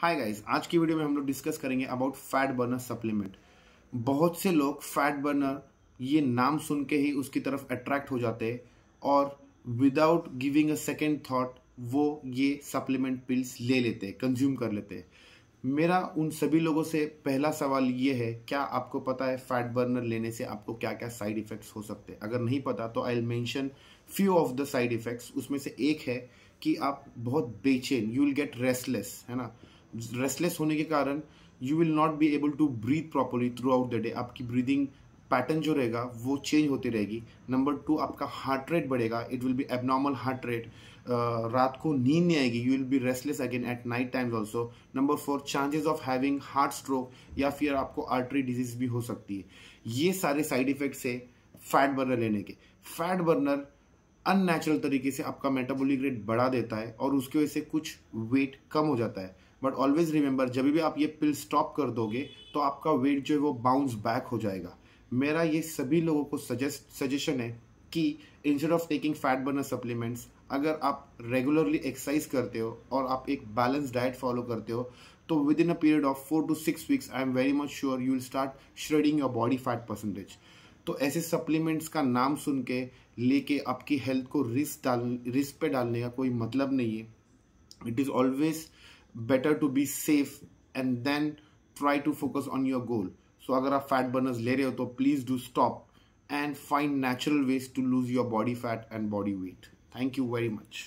hi guys आज की video में हम लोग डिस्कस करेंगे अबाउट फैट बर्नर सप्लीमेंट बहुत से लोग फैट बर्नर ये नाम सुन के ही उसकी तरफ अट्रैक्ट हो जाते हैं और without giving a second thought वो ये सप्लीमेंट पिल्स ले लेते हैं कंज्यूम कर लेते हैं मेरा उन सभी लोगों से पहला सवाल ये है क्या आपको पता है फैट बर्नर लेने से आपको क्या क्या साइड इफेक्ट्स हो सकते हैं अगर नहीं पता तो I will mention few of the side effects उसमें से एक है कि आप बहुत बेचैन यू विल गेट रेस्टलेस है ना रेस्टलेस होने के कारण you will not be able to breathe properly throughout the day आपकी ब्रीदिंग पैटर्न जो रहेगा वो चेंज होती रहेगी नंबर टू आपका हार्ट रेट बढ़ेगा it will be abnormal heart rate रात को नींद नहीं आएगी you will be restless again at night times also number four chances of having heart stroke या फिर आपको आर्टरी डिजीज भी हो सकती है ये सारे साइड इफेक्ट्स है फैट बर्नर लेने के फैट बर्नर अननेचुरल तरीके से आपका मेटाबॉलिक रेट बढ़ा देता है और उसकी वजह से कुछ वेट कम हो जाता है बट ऑलवेज रिमेंबर जब भी आप ये पिल स्टॉप कर दोगे तो आपका वेट जो है वो बाउंस बैक हो जाएगा मेरा ये सभी लोगों को सजेस्ट सजेशन है कि instead of taking fat burner supplements अगर आप रेगुलरली एक्सरसाइज करते हो और आप एक बैलेंस डाइट फॉलो करते हो तो within a period of four to six weeks I am very much sure you will start shredding your body fat percentage तो ऐसे सप्लीमेंट्स का नाम सुन के लेके आपकी हेल्थ को रिस्क डाल रिस्क पे डालने का कोई मतलब नहीं है it is always better to be safe and then try to focus on your goal so agar aap fat burners le rahe ho please do stop and find natural ways to lose your body fat and body weight thank you very much